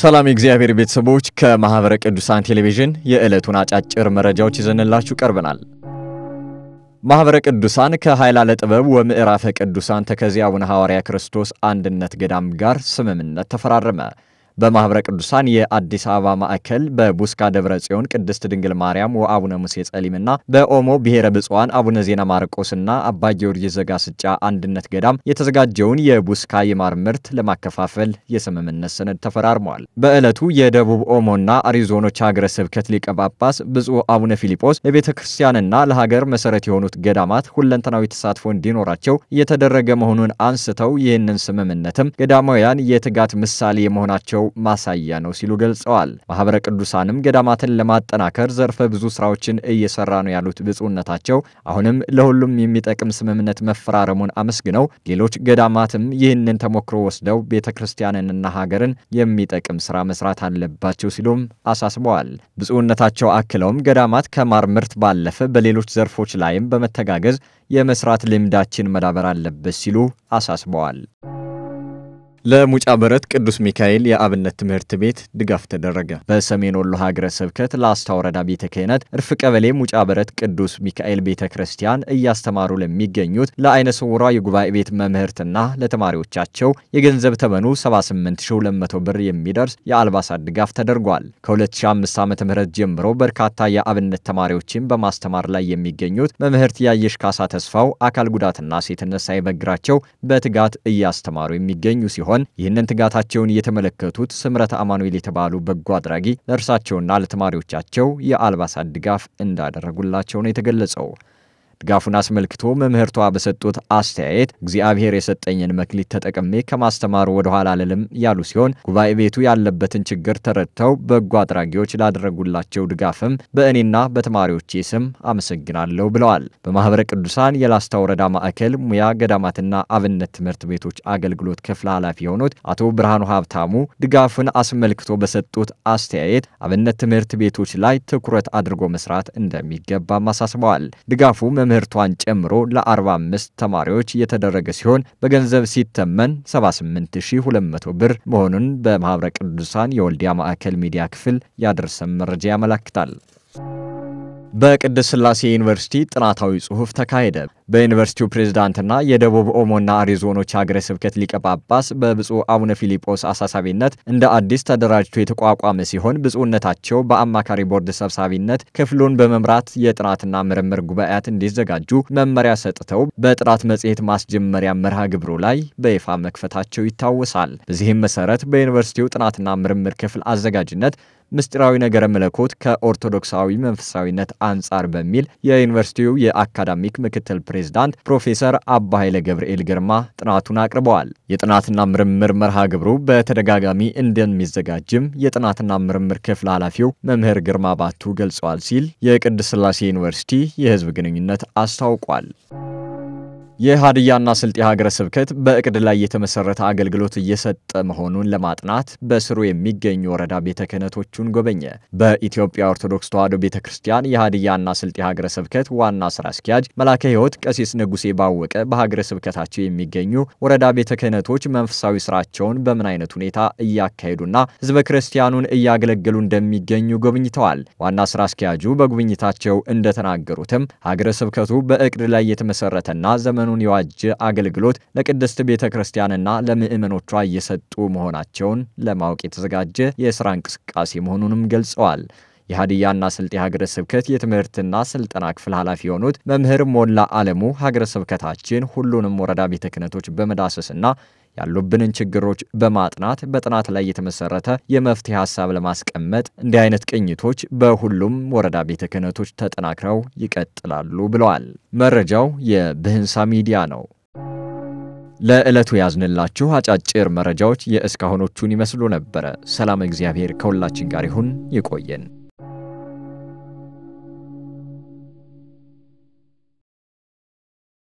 ሰላም የእግዚአብሔር ቤተሰቦች ከማኅበረ ቅዱሳን ቴሌቪዥን የዕለቱን አጫጭር መረጃዎች ይዘንላችሁ ቀርበናል። ማኅበረ ቅዱሳን ከኃይላለ ጥበብ ወምዕራፈ ቅዱሳን ተከዜ አቡነ ሐዋርያ ክርስቶስ አንድነት ገዳም ጋር ስምምነት ተፈራረመ። በማኅበረ ቅዱሳን የአዲስ አበባ ማዕከል በቡስካ ደብረ ጽዮን ቅድስት ድንግል ማርያም ወአቡነ ሙሴ ጸሊምና በኦሞ ብሔረ ብፁዓን አቡነ ዜና ማርቆስና አባ ጊዮርጊስ ዘጋስጫ አንድነት ገዳም የተዘጋጀውን የቡስካ የማር ምርት ለማከፋፈል የስምምነት ሰነድ ተፈራርመዋል። በዕለቱ የደቡብ ኦሞና አሪዞኖች ሀገረ ስብከት ሊቀ ጳጳስ ብፁዕ አቡነ ፊልጶስ ለቤተ ክርስቲያንና ለሀገር መሰረት የሆኑት ገዳማት ሁለንተናዊ ተሳትፎ እንዲኖራቸው እየተደረገ መሆኑን አንስተው ይህንን ስምምነትም ገዳማውያን የትጋት ምሳሌ የመሆናቸው መሆናቸው ማሳያ ነው ሲሉ ገልጸዋል። ማህበረ ቅዱሳንም ገዳማትን ለማጠናከር ዘርፈ ብዙ ስራዎችን እየሰራ ነው ያሉት ብፁዕነታቸው አሁንም ለሁሉም የሚጠቅም ስምምነት መፈራረሙን አመስግነው ሌሎች ገዳማትም ይህንን ተሞክሮ ወስደው ቤተ ክርስቲያንንና ሀገርን የሚጠቅም ስራ መስራት አለባቸው ሲሉም አሳስበዋል። ብፁዕነታቸው አክለውም ገዳማት ከማር ምርት ባለፈ በሌሎች ዘርፎች ላይም በመተጋገዝ የመስራት ልምዳችን መዳበር አለበት ሲሉ አሳስበዋል። ለሙጫ በረት ቅዱስ ሚካኤል የአብነት ትምህርት ቤት ድጋፍ ተደረገ። በሰሜን ወሎ ሀገረ ስብከት ላስታ ወረዳ ቤተ ክህነት እርፍ ቀበሌ ሙጫ በረት ቅዱስ ሚካኤል ቤተ ክርስቲያን እያስተማሩ ለሚገኙት ለአይነ ስውሯ የጉባኤ ቤት መምህርትና ለተማሪዎቻቸው የገንዘብ ተመኑ 78200 ብር የሚደርስ የአልባሳት ድጋፍ ተደርጓል። ከ2005 ዓ ም ጀምሮ በርካታ የአብነት ተማሪዎችን በማስተማር ላይ የሚገኙት መምህርት ያየሽ ካሳ ተስፋው አካል ጉዳትና ሴትነት ሳይበግራቸው በትጋት እያስተማሩ የሚገኙ ሲሆን ሲሆን ይህንን ትጋታቸውን የተመለከቱት ስምረት አማኑኤል የተባሉ በጎ አድራጊ ለእርሳቸውና ለተማሪዎቻቸው የአልባሳት ድጋፍ እንዳደረጉላቸው ነው የተገለጸው። ድጋፉን አስመልክቶ መምህርቷ በሰጡት አስተያየት እግዚአብሔር የሰጠኝን መክሊት ተጠቅሜ ከማስተማሩ ወደ ኋላ አልልም ያሉ ሲሆን ጉባኤ ቤቱ ያለበትን ችግር ተረድተው በጎ አድራጊዎች ላደረጉላቸው ድጋፍም በእኔና በተማሪዎቼ ስም አመሰግናለሁ ብለዋል። በማኅበረ ቅዱሳን የላስታ ወረዳ ማዕከል ሙያ ገዳማትና አብነት ትምህርት ቤቶች አገልግሎት ክፍል ኃላፊ የሆኑት አቶ ብርሃኑ ሀብታሙ ድጋፉን አስመልክቶ በሰጡት አስተያየት አብነት ትምህርት ቤቶች ላይ ትኩረት አድርጎ መስራት እንደሚገባም አሳስበዋል። ድጋፉ መምህርቷን ጨምሮ ለ45 ተማሪዎች የተደረገ ሲሆን በገንዘብ ሲተመን 78200 ብር መሆኑን በማኅበረ ቅዱሳን የወልዲያ ማዕከል ሚዲያ ክፍል ያደርሰን መረጃ ያመላክታል። በቅድስት ስላሴ ዩኒቨርሲቲ ጥናታዊ ጽሑፍ ተካሄደ። በዩኒቨርሲቲው ፕሬዝዳንትና የደቡብ ኦሞና አሪ ዞኖች ሀገረ ስብከት ሊቀ ጳጳስ በብፁዕ አቡነ ፊሊጶስ አሳሳቢነት እንደ አዲስ ተደራጅቶ የተቋቋመ ሲሆን ብፁዕነታቸው በአማካሪ ቦርድ ሰብሳቢነት ክፍሉን በመምራት የጥናትና ምርምር ጉባኤያት እንዲዘጋጁ መመሪያ ሰጥተው በጥናት መጽሔት ማስጀመሪያ መርሃ ግብሩ ላይ በይፋ መክፈታቸው ይታወሳል። በዚህም መሰረት በዩኒቨርሲቲው ጥናትና ምርምር ክፍል አዘጋጅነት ምስጢራዊ ነገረ መለኮት ከኦርቶዶክሳዊ መንፈሳዊነት አንጻር በሚል የዩኒቨርሲቲው የአካዳሚክ ምክትል ፕሬዝዳንት ፕሮፌሰር አባ ኃይለ ገብርኤል ግርማ ጥናቱን አቅርበዋል። የጥናትና ምርምር መርሃ ግብሩ በተደጋጋሚ እንደሚዘጋጅም የጥናትና ምርምር ክፍል ኃላፊው መምህር ግርማ ባቱ ገልጸዋል ሲል የቅድስት ሥላሴ ዩኒቨርሲቲ የሕዝብ ግንኙነት አስታውቋል። የሀዲያና ስልጤ ሀገረ ስብከት በእቅድ ላይ የተመሰረተ አገልግሎት እየሰጠ መሆኑን ለማጥናት በስሩ የሚገኙ ወረዳ ቤተ ክህነቶቹን ጎበኘ። በኢትዮጵያ ኦርቶዶክስ ተዋሕዶ ቤተ ክርስቲያን የሀዲያና ስልጤ ሀገረ ስብከት ዋና ስራ አስኪያጅ መላከ ሕይወት ቀሲስ ንጉሴ ባወቀ በሀገረ ስብከታቸው የሚገኙ ወረዳ ቤተ ክህነቶች መንፈሳዊ ስራቸውን በምን አይነት ሁኔታ እያካሄዱና ህዝበ ክርስቲያኑን እያገለገሉ እንደሚገኙ ጎብኝተዋል። ዋና ስራ አስኪያጁ በጉብኝታቸው እንደተናገሩትም ሀገረ ስብከቱ በእቅድ ላይ የተመሰረተና ዘመኑ ዘመኑን የዋጀ አገልግሎት ለቅድስት ቤተ ክርስቲያንና ለምእመኖቿ እየሰጡ መሆናቸውን ለማወቅ የተዘጋጀ የስራ እንቅስቃሴ መሆኑንም ገልጸዋል። የሀዲያና ስልጤ ሀገረ ስብከት የትምህርትና ስልጠና ክፍል ኃላፊ የሆኑት መምህር ሞላ አለሙ ሀገረ ስብከታችን ሁሉንም ወረዳ ቤተ ክህነቶች በመዳሰስና ያሉብንን ችግሮች በማጥናት በጥናት ላይ የተመሰረተ የመፍትሄ ሀሳብ ለማስቀመጥ እንዲህ አይነት ቅኝቶች በሁሉም ወረዳ ቤተ ክህነቶች ተጠናክረው ይቀጥላሉ ብለዋል። መረጃው የብህንሳ ሚዲያ ነው። ለዕለቱ ያዝንላችሁ አጫጭር መረጃዎች የእስካሁኖቹን ይመስሉ ነበረ። ሰላም፣ እግዚአብሔር ከሁላችን ጋር ይሁን። ይቆየን።